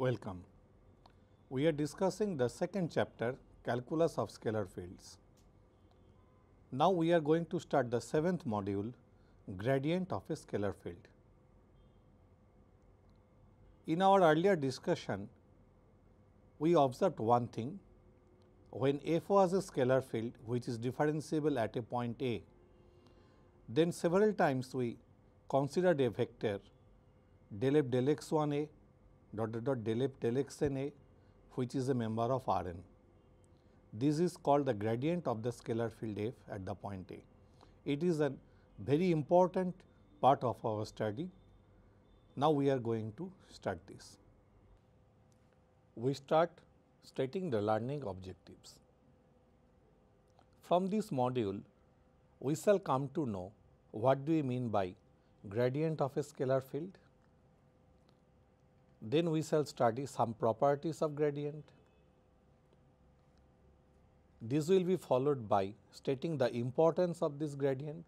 Welcome. We are discussing the second chapter calculus of scalar fields. Now we are going to start the seventh module gradient of a scalar field. In our earlier discussion, we observed one thing when f was a scalar field which is differentiable at a point a, then several times we considered a vector del f del x 1 a dot dot dot del f del x n a which is a member of R n. This is called the gradient of the scalar field f at the point A. It is a very important part of our study. Now we are going to start this. We start stating the learning objectives. From this module, we shall come to know what do we mean by gradient of a scalar field then we shall study some properties of gradient. This will be followed by stating the importance of this gradient.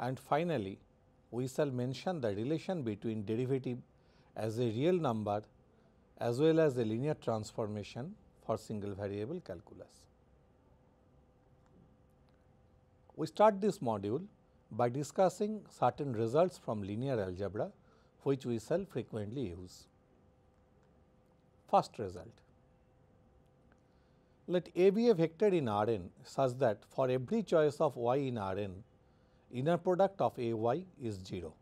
And finally, we shall mention the relation between derivative as a real number as well as a linear transformation for single variable calculus. We start this module by discussing certain results from linear algebra which we shall frequently use. First result. Let A be a vector in Rn such that for every choice of y in Rn, inner product of Ay is 0.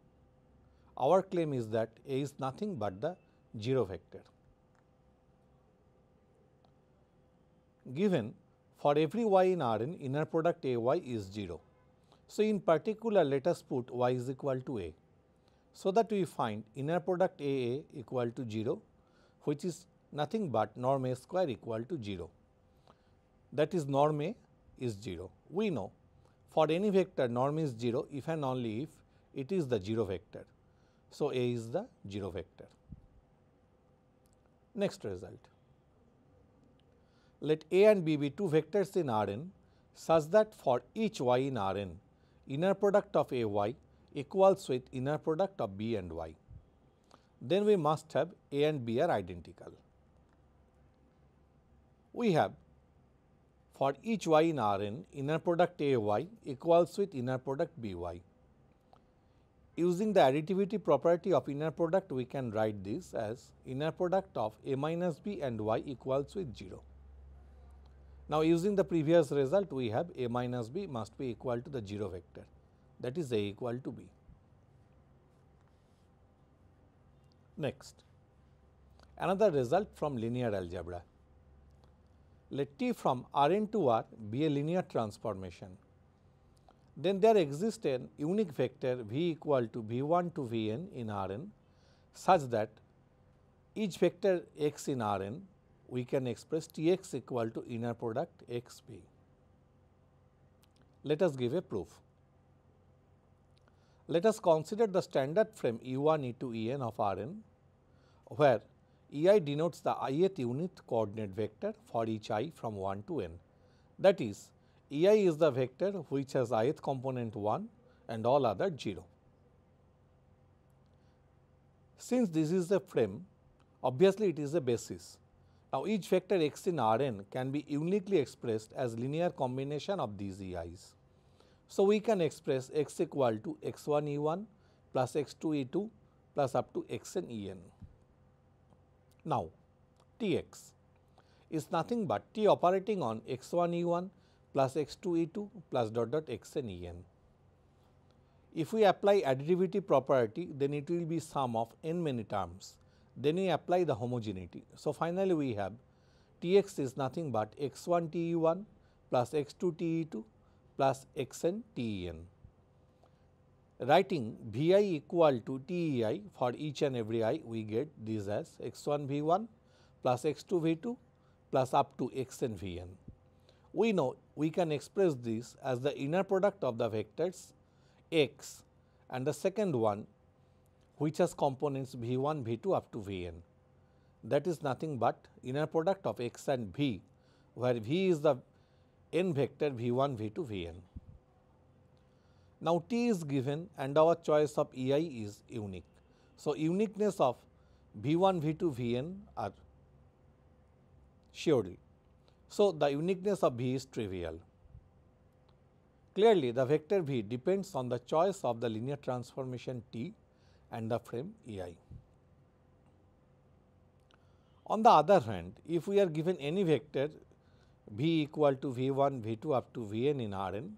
Our claim is that A is nothing but the 0 vector. Given for every y in Rn, inner product Ay is 0. So, in particular let us put y is equal to A. So that we find inner product AA equal to 0 which is nothing but norm A square equal to 0 that is norm A is 0. We know for any vector norm is 0 if and only if it is the 0 vector. So A is the 0 vector. Next result. Let A and B be two vectors in Rn such that for each y in Rn inner product of A y equals with inner product of B and Y. Then we must have A and B are identical. We have for each y in Rn inner product Ay equals with inner product By. Using the additivity property of inner product we can write this as inner product of A minus B and Y equals with 0. Now using the previous result we have A minus B must be equal to the 0 vector that is A equal to B. Next, another result from linear algebra. Let T from Rn to R be a linear transformation. Then there exists an unique vector V equal to V1 to Vn in Rn such that each vector x in Rn we can express Tx equal to inner product xb. Let us give a proof. Let us consider the standard frame E1, E2, En of Rn, where Ei denotes the ith unit coordinate vector for each i from 1 to n. That is, Ei is the vector which has ith component 1 and all other 0. Since this is a frame, obviously it is a basis. Now, each vector x in Rn can be uniquely expressed as linear combination of these Ei's. So, we can express x equal to x1 e1 plus x2 e2 plus up to x n e n. Now, Tx is nothing but T operating on x1 e1 plus x2 e2 plus dot dot x n e n. If we apply additivity property then it will be sum of n many terms then we apply the homogeneity. So, finally, we have Tx is nothing but x1 Te1 plus x2 Te2 plus xn ten. Writing vi equal to tei for each and every i we get these as x1 v1 plus x2 v2 plus up to xn vn. We know we can express this as the inner product of the vectors x and the second one which has components v1, v2 up to vn. That is nothing but inner product of x and v where v is the n vector v1, v2, vn. Now t is given and our choice of ei is unique. So, uniqueness of v1, v2, vn are surely. So, the uniqueness of v is trivial. Clearly, the vector v depends on the choice of the linear transformation t and the frame ei. On the other hand, if we are given any vector V equal to V1, V2 up to Vn in Rn,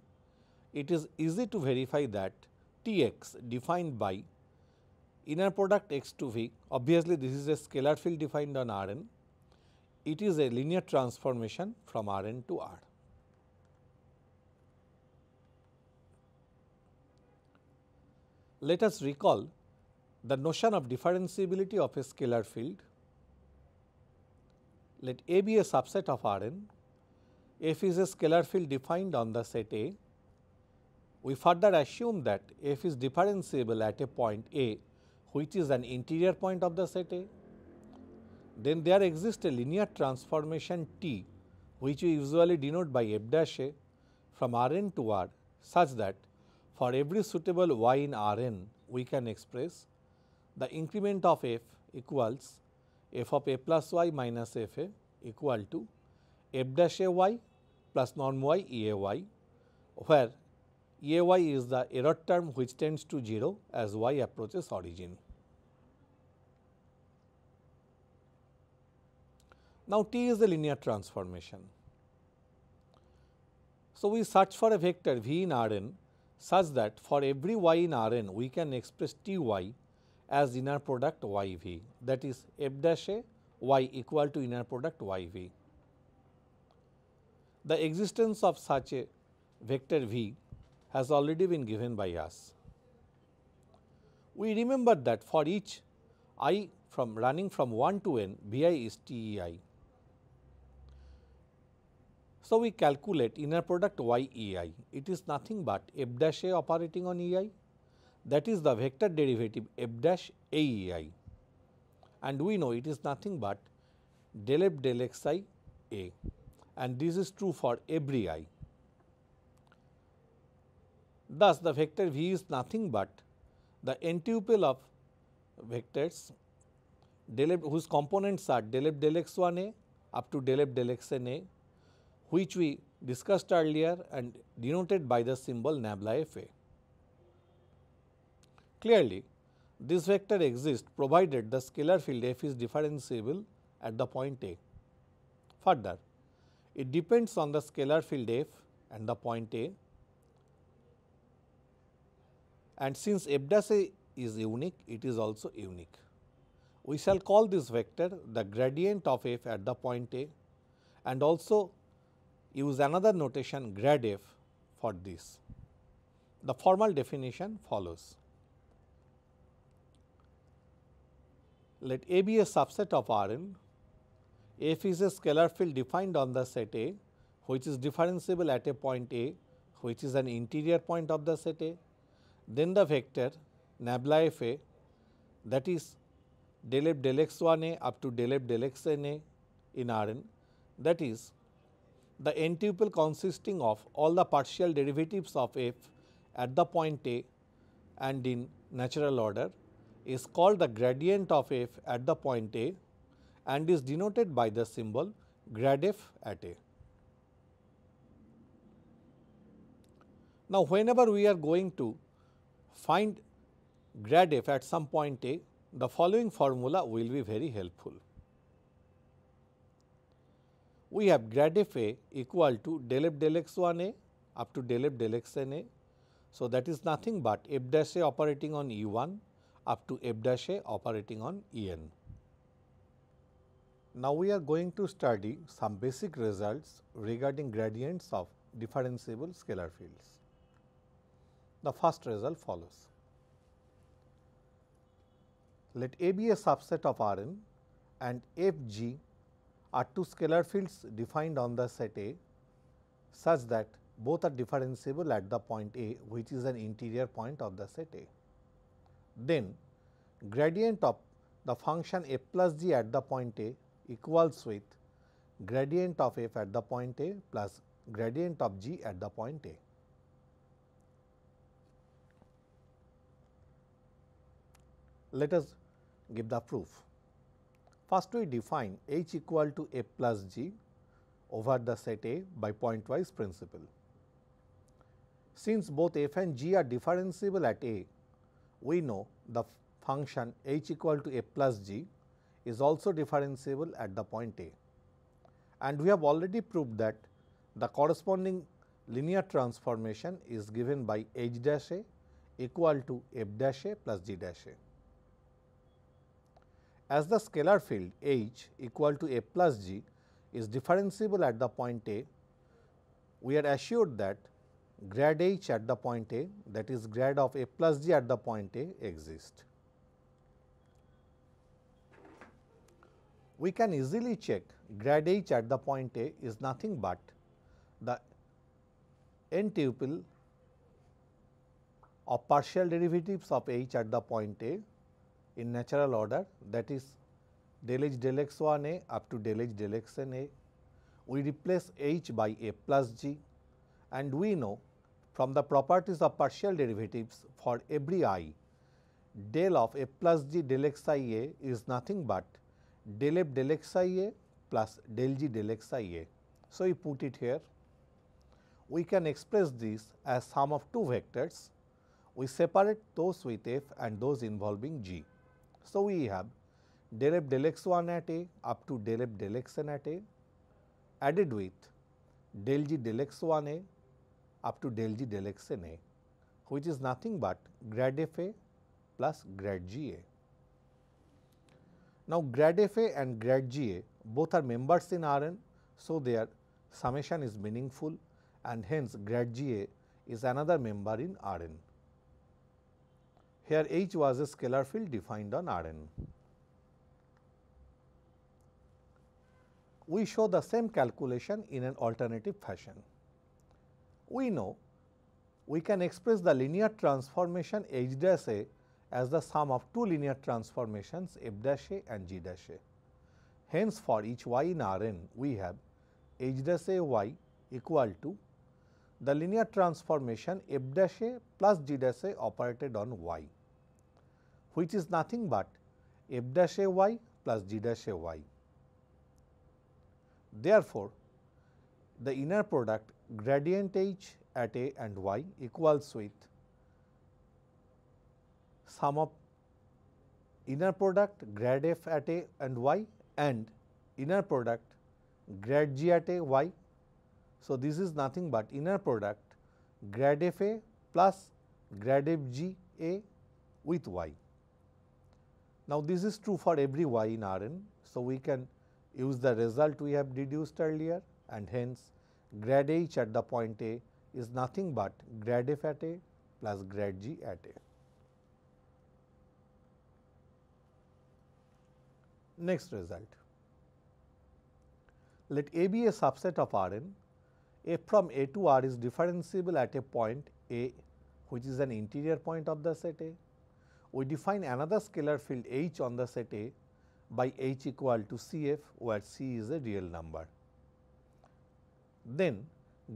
it is easy to verify that Tx defined by inner product x to V, obviously this is a scalar field defined on Rn, it is a linear transformation from Rn to R. Let us recall the notion of differentiability of a scalar field. Let A be a subset of Rn f is a scalar field defined on the set A. We further assume that f is differentiable at a point A which is an interior point of the set A. Then there exists a linear transformation T which we usually denote by f dash A from Rn to R such that for every suitable y in Rn we can express the increment of f equals f of a plus y minus f a equal to f dash a y plus norm y EAY where EAY is the error term which tends to 0 as y approaches origin. Now, T is a linear transformation. So, we search for a vector V in Rn such that for every y in Rn we can express Ty as inner product yv that is f dash a y equal to inner product yv. The existence of such a vector v has already been given by us. We remember that for each i from running from 1 to n vi is tei. So, we calculate inner product yei, It is nothing but f dash a operating on ei that is the vector derivative f dash a and we know it is nothing but del f del a and this is true for every i. Thus, the vector v is nothing but the n-tuple of vectors del f, whose components are del f del x1a up to del f del xna which we discussed earlier and denoted by the symbol nabla fa. Clearly, this vector exists provided the scalar field f is differentiable at the point a. Further, it depends on the scalar field f and the point A. And since f dash A is unique, it is also unique. We shall call this vector the gradient of f at the point A and also use another notation grad f for this. The formal definition follows. Let A be a subset of R n f is a scalar field defined on the set A which is differentiable at a point A which is an interior point of the set A. Then the vector nabla f A that is del f del x 1 A up to del f del x n A in R n that is the n tuple consisting of all the partial derivatives of f at the point A and in natural order is called the gradient of f at the point A and is denoted by the symbol grad f at A. Now, whenever we are going to find grad f at some point A, the following formula will be very helpful. We have grad f A equal to del f del x 1 A up to del f del x n A. So, that is nothing but f dash A operating on E 1 up to f dash A operating on E n. Now we are going to study some basic results regarding gradients of differentiable scalar fields. The first result follows. Let A be a subset of R n and F g are two scalar fields defined on the set A such that both are differentiable at the point A which is an interior point of the set A. Then gradient of the function f plus g at the point A equals with gradient of f at the point A plus gradient of g at the point A. Let us give the proof. First we define h equal to f plus g over the set A by pointwise principle. Since both f and g are differentiable at A, we know the function h equal to f plus g is also differentiable at the point A. And we have already proved that the corresponding linear transformation is given by h dash A equal to f dash A plus g dash A. As the scalar field h equal to a plus g is differentiable at the point A, we are assured that grad h at the point A that is grad of a plus g at the point A exists. we can easily check grad h at the point A is nothing but the n tuple of partial derivatives of h at the point A in natural order that is del h del x 1 A up to del h del x n A. We replace h by A plus g and we know from the properties of partial derivatives for every i del of A plus g del x i A is nothing but del f del xia plus del g del xia. So, we put it here. We can express this as sum of two vectors. We separate those with f and those involving g. So, we have del f del x1 at a up to del f del xn at a added with del g del x1 a up to del g del xn a which is nothing but grad f a plus grad g a. Now, grad FA and grad GA both are members in RN, so their summation is meaningful and hence grad GA is another member in RN. Here H was a scalar field defined on Rn. We show the same calculation in an alternative fashion. We know we can express the linear transformation H dash A as the sum of two linear transformations f dash a and g dash a. Hence, for each y in R n, we have h dash a y equal to the linear transformation f dash a plus g dash a operated on y, which is nothing but f dash a y plus g dash a y. Therefore, the inner product gradient h at a and y equals with sum of inner product grad f at a and y and inner product grad g at a y. So, this is nothing but inner product grad f a plus grad f g a with y. Now, this is true for every y in R n. So, we can use the result we have deduced earlier and hence grad h at the point a is nothing but grad f at a plus grad g at a. next result. Let A be a subset of R n, f from A to R is differentiable at a point A which is an interior point of the set A. We define another scalar field H on the set A by H equal to C f where C is a real number. Then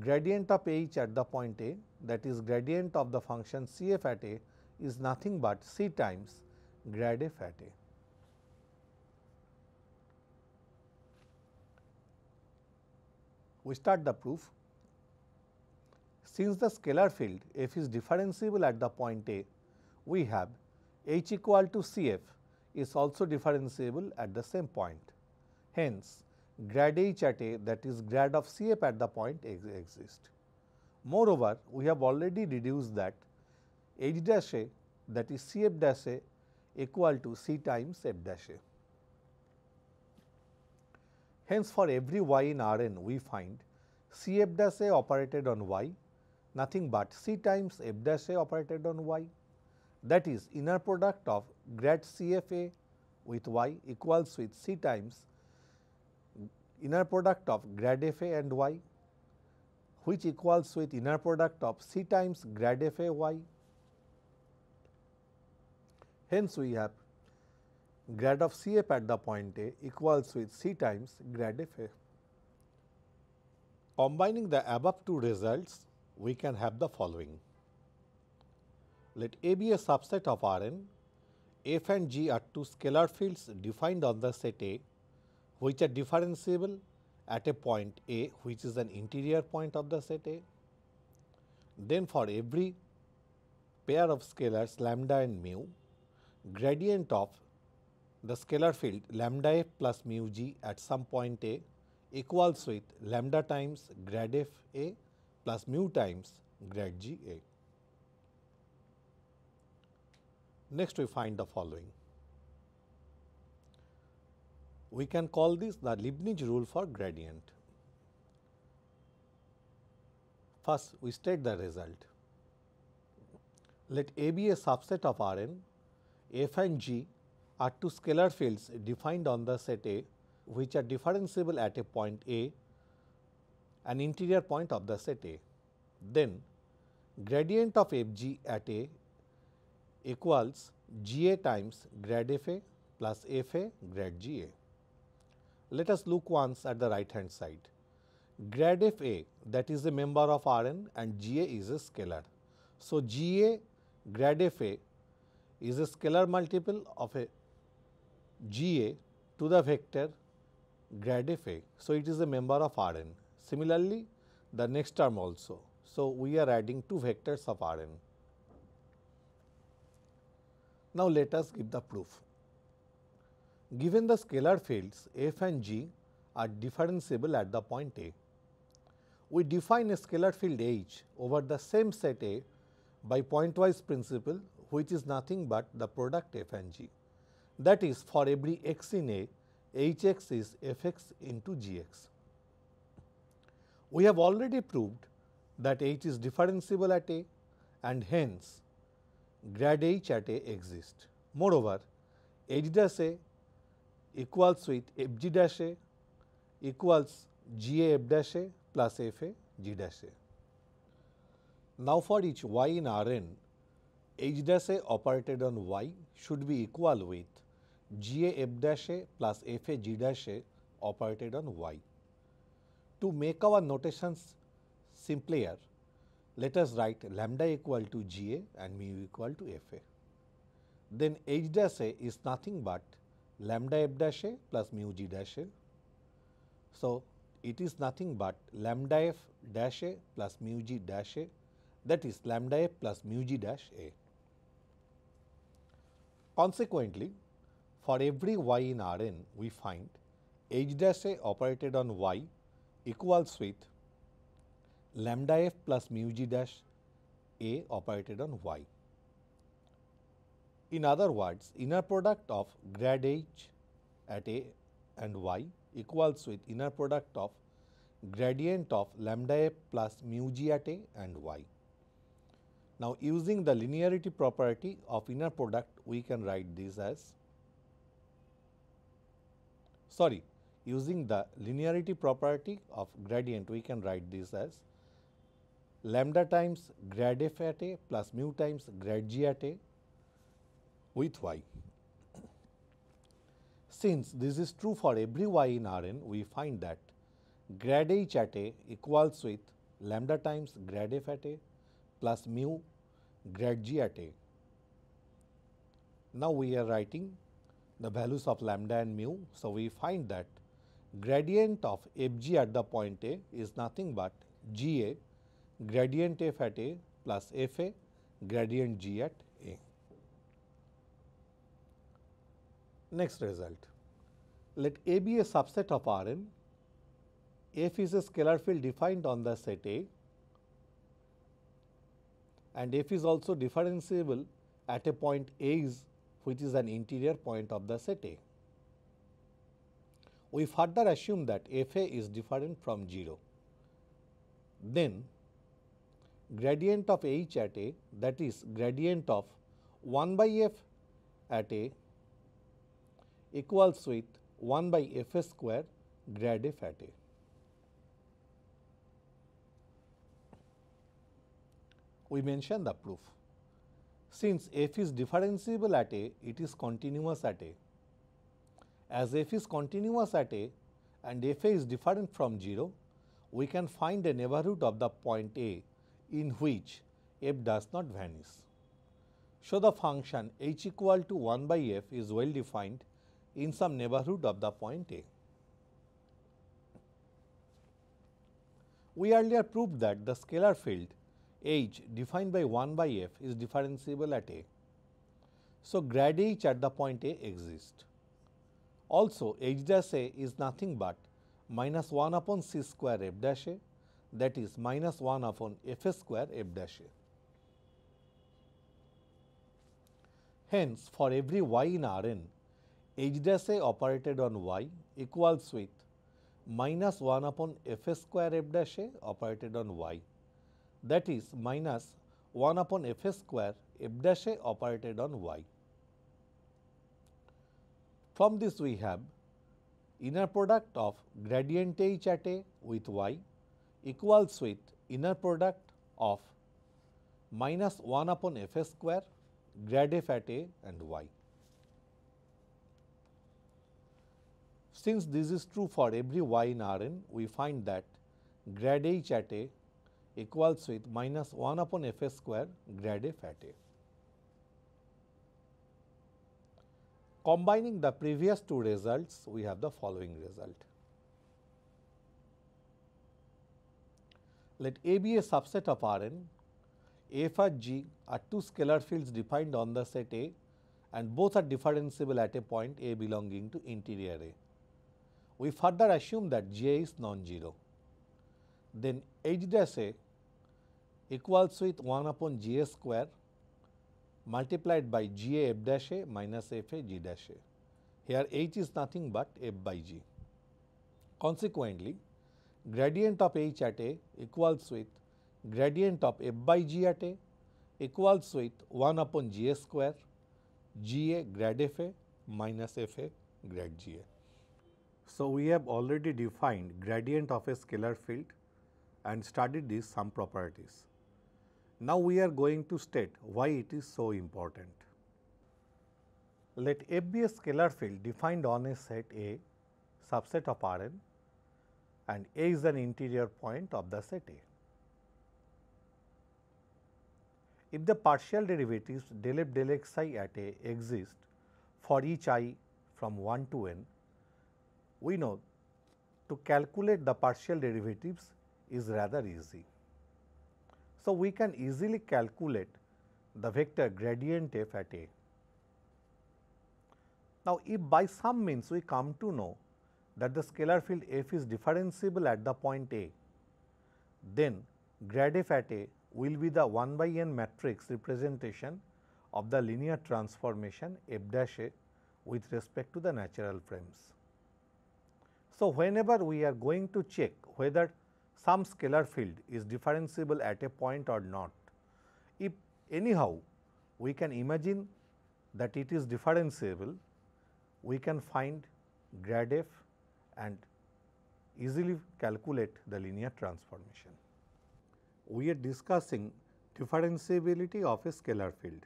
gradient of H at the point A that is gradient of the function C f at A is nothing but C times grad f at A. we start the proof. Since the scalar field f is differentiable at the point A, we have h equal to C f is also differentiable at the same point. Hence, grad h at A that is grad of C f at the point ex exists. Moreover, we have already deduced that h dash A that is C f dash A equal to C times f dash A. Hence, for every y in R n we find C f dash a operated on y nothing but C times f dash a operated on y that is inner product of grad C f a with y equals with C times inner product of grad f a and y which equals with inner product of C times grad f a y. Hence, we have grad of Cf at the point A equals with C times grad of Combining the above two results, we can have the following. Let A be a subset of Rn. F and G are two scalar fields defined on the set A, which are differentiable at a point A, which is an interior point of the set A. Then for every pair of scalars lambda and mu, gradient of the scalar field lambda f plus mu g at some point a equals with lambda times grad f a plus mu times grad g a. Next we find the following. We can call this the Leibniz rule for gradient. First we state the result. Let A be a subset of R n, f and g are two scalar fields defined on the set A which are differentiable at a point A, an interior point of the set A. Then gradient of f g at A equals g A times grad f A plus f A grad g A. Let us look once at the right hand side. Grad f A that is a member of R n and g A is a scalar. So, g A grad f A is a scalar multiple of a GA to the vector grad FA. So, it is a member of Rn. Similarly, the next term also. So, we are adding two vectors of Rn. Now, let us give the proof. Given the scalar fields F and G are differentiable at the point A. We define a scalar field H over the same set A by pointwise principle which is nothing but the product F and G that is for every x in A, h x is f x into g x. We have already proved that h is differentiable at A and hence grad h at A exists. Moreover, h dash A equals with f g dash A equals g a f dash A plus f a g dash A. Now, for each y in R n, h dash A operated on y should be equal with GA f dash A plus FA G dash A operated on Y. To make our notations simpler, let us write lambda equal to GA and mu equal to FA. Then H dash A is nothing but lambda f dash A plus mu g dash A. So, it is nothing but lambda f dash A plus mu g dash A that is lambda f plus mu g dash A. Consequently, for every y in Rn, we find h dash a operated on y equals with lambda f plus mu g dash a operated on y. In other words, inner product of grad h at a and y equals with inner product of gradient of lambda f plus mu g at a and y. Now, using the linearity property of inner product, we can write this as sorry using the linearity property of gradient we can write this as lambda times grad f at a plus mu times grad g at a with y. Since this is true for every y in Rn, we find that grad h at a equals with lambda times grad f at a plus mu grad g at a. Now we are writing the values of lambda and mu. So, we find that gradient of f g at the point A is nothing but g A gradient f at A plus f A gradient g at A. Next result, let A be a subset of R n, f is a scalar field defined on the set A and f is also differentiable at a point A is which is an interior point of the set A. We further assume that F A is different from 0. Then gradient of H at A that is gradient of 1 by F at A equals with 1 by F A square grad F at A. We mentioned the proof. Since f is differentiable at a, it is continuous at a. As f is continuous at a and f a is different from 0, we can find a neighborhood of the point a in which f does not vanish. So, the function h equal to 1 by f is well defined in some neighborhood of the point a. We earlier proved that the scalar field H defined by 1 by f is differentiable at A. So, grad H at the point A exists. Also, H dash A is nothing but minus 1 upon C square f dash A that is minus 1 upon f square f dash A. Hence, for every y in R n, H dash A operated on y equals with minus 1 upon f square f dash A operated on y that is minus 1 upon f square f dash a operated on y. From this we have inner product of gradient h at a with y equals with inner product of minus 1 upon f square grad f at a and y. Since this is true for every y in Rn, we find that grad h at a equals with minus 1 upon f a square grad a fat a. Combining the previous two results, we have the following result. Let A be a subset of R n, F and G are two scalar fields defined on the set A and both are differentiable at a point A belonging to interior A. We further assume that J is non-zero. Then H dash A equals with 1 upon g a square multiplied by g a f dash a minus f a g dash a. Here h is nothing but f by g. Consequently, gradient of h at a equals with gradient of f by g at a equals with 1 upon g a square g a grad f a minus f a grad g a. So, we have already defined gradient of a scalar field and studied these some properties. Now we are going to state why it is so important. Let F be a scalar field defined on a set A subset of R n and A is an interior point of the set A. If the partial derivatives del f del x i at A exist for each i from 1 to n, we know to calculate the partial derivatives is rather easy. So, we can easily calculate the vector gradient f at A. Now, if by some means we come to know that the scalar field f is differentiable at the point A, then grad f at A will be the 1 by n matrix representation of the linear transformation f dash A with respect to the natural frames. So, whenever we are going to check whether some scalar field is differentiable at a point or not. If anyhow we can imagine that it is differentiable, we can find grad f and easily calculate the linear transformation. We are discussing differentiability of a scalar field.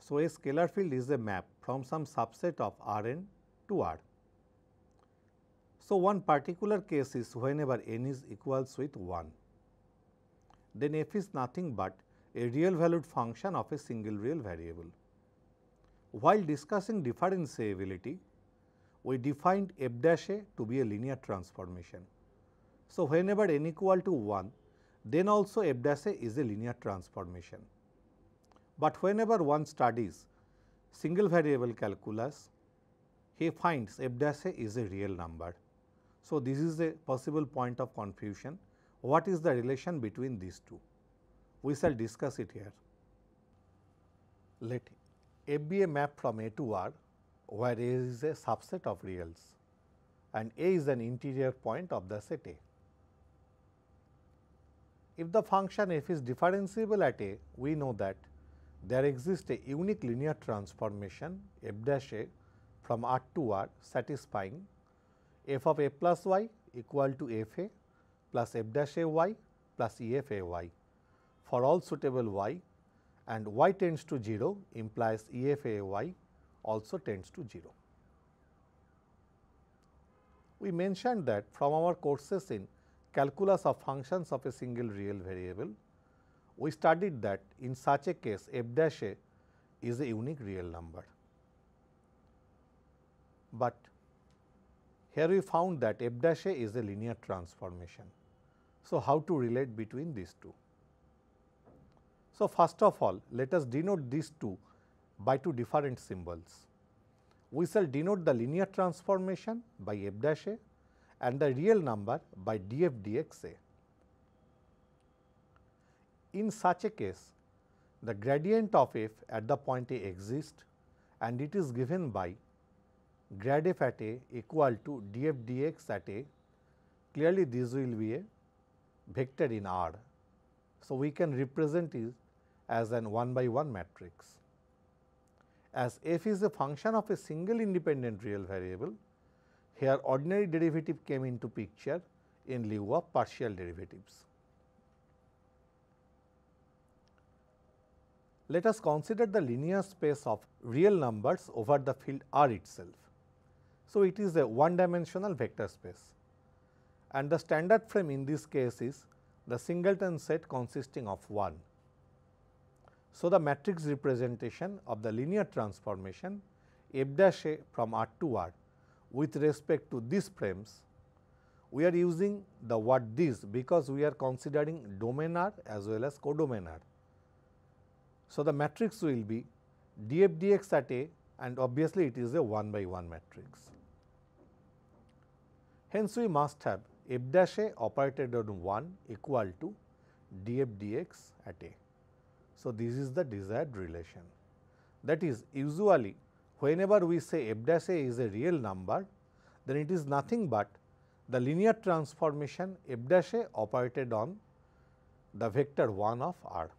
So, a scalar field is a map from some subset of R n to R. So, one particular case is whenever n is equals with 1, then f is nothing but a real valued function of a single real variable. While discussing differentiability, we defined f dash a to be a linear transformation. So, whenever n equal to 1, then also f dash a is a linear transformation. But whenever one studies single variable calculus, he finds f dash a is a real number. So, this is a possible point of confusion. What is the relation between these two? We shall discuss it here. Let F be a map from A to R where A is a subset of reals and A is an interior point of the set A. If the function f is differentiable at A, we know that there exists a unique linear transformation f dash A from R to R satisfying f of a plus y equal to f a plus f dash a y plus e f a y for all suitable y and y tends to 0 implies e f a y also tends to 0. We mentioned that from our courses in calculus of functions of a single real variable, we studied that in such a case f dash a is a unique real number. But here we found that f dash a is a linear transformation. So, how to relate between these two? So, first of all let us denote these two by two different symbols. We shall denote the linear transformation by f dash a and the real number by df dx a. In such a case, the gradient of f at the point a exists and it is given by grad f at a equal to d f dx at a clearly this will be a vector in R. So, we can represent it as an 1 by 1 matrix. As f is a function of a single independent real variable, here ordinary derivative came into picture in lieu of partial derivatives. Let us consider the linear space of real numbers over the field R itself. So, it is a one dimensional vector space and the standard frame in this case is the singleton set consisting of 1. So, the matrix representation of the linear transformation f dash a from R to R with respect to these frames, we are using the word this because we are considering domain R as well as codomain R. So, the matrix will be df dx at A and obviously, it is a 1 by 1 matrix. Hence, we must have f dash a operated on 1 equal to df dx at a. So, this is the desired relation. That is usually whenever we say f dash a is a real number, then it is nothing but the linear transformation f dash a operated on the vector 1 of r.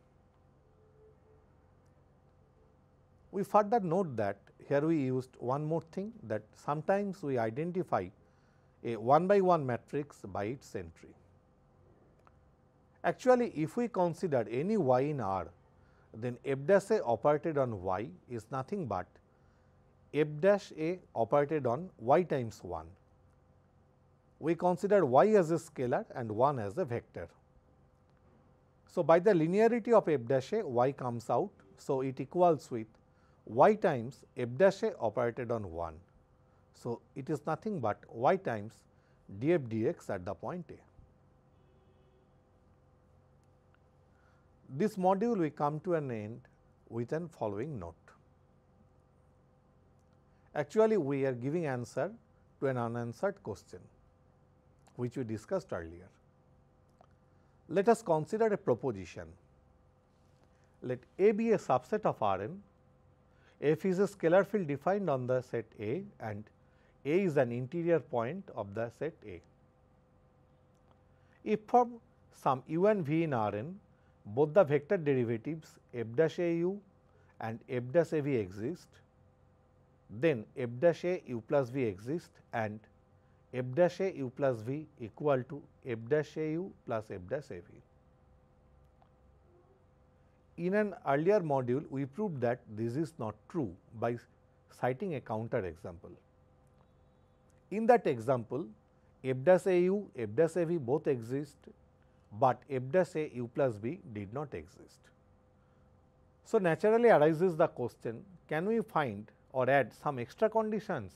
We further note that here we used one more thing that sometimes we identify a 1 by 1 matrix by its entry. Actually, if we consider any y in R, then f dash a operated on y is nothing but f dash a operated on y times 1. We consider y as a scalar and 1 as a vector. So, by the linearity of f dash a, y comes out. So, it equals with y times f dash a operated on 1. So, it is nothing but y times df dx at the point A. This module we come to an end with an following note. Actually, we are giving answer to an unanswered question which we discussed earlier. Let us consider a proposition. Let A be a subset of R n, F is a scalar field defined on the set A and a is an interior point of the set A. If for some u and v in R n, both the vector derivatives f dash a u and f dash a v exist, then f dash a u plus v exist and f dash a u plus v equal to f dash a u plus f dash a v. In an earlier module, we proved that this is not true by citing a counter example. In that example, f dash au, f dash av both exist, but f dash a u plus b did not exist. So, naturally arises the question can we find or add some extra conditions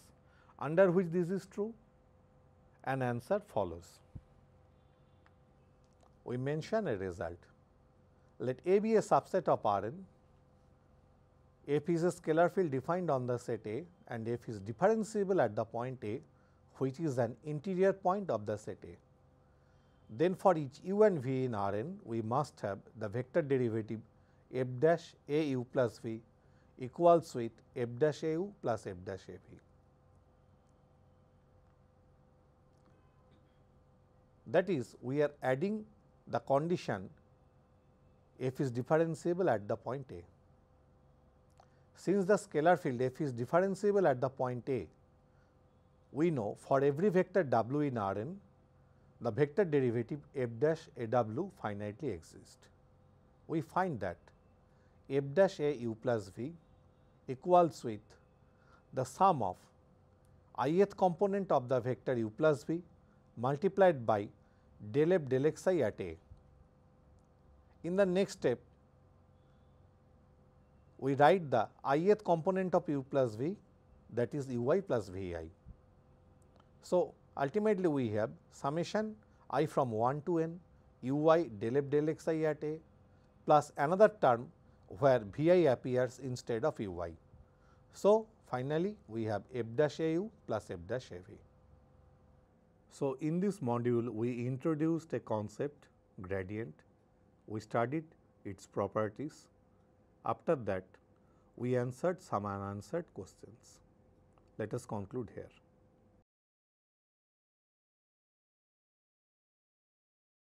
under which this is true? An answer follows. We mention a result. Let A be a subset of R n, F is a scalar field defined on the set A and F is differentiable at the point A which is an interior point of the set A. Then for each u and v in R n, we must have the vector derivative f dash a u plus v equals with f dash a u plus f dash a v. That is, we are adding the condition f is differentiable at the point A. Since the scalar field f is differentiable at the point A, we know for every vector w in Rn, the vector derivative f dash aw finitely exists. We find that f dash a u plus v equals with the sum of ith component of the vector u plus v multiplied by del f del x i at a. In the next step, we write the ith component of u plus v that is u i plus v i. So, ultimately we have summation i from 1 to n u i del f del xi at a plus another term where vi appears instead of ui. So, finally, we have f dash au plus f dash av. So, in this module we introduced a concept gradient, we studied its properties. After that, we answered some unanswered questions. Let us conclude here.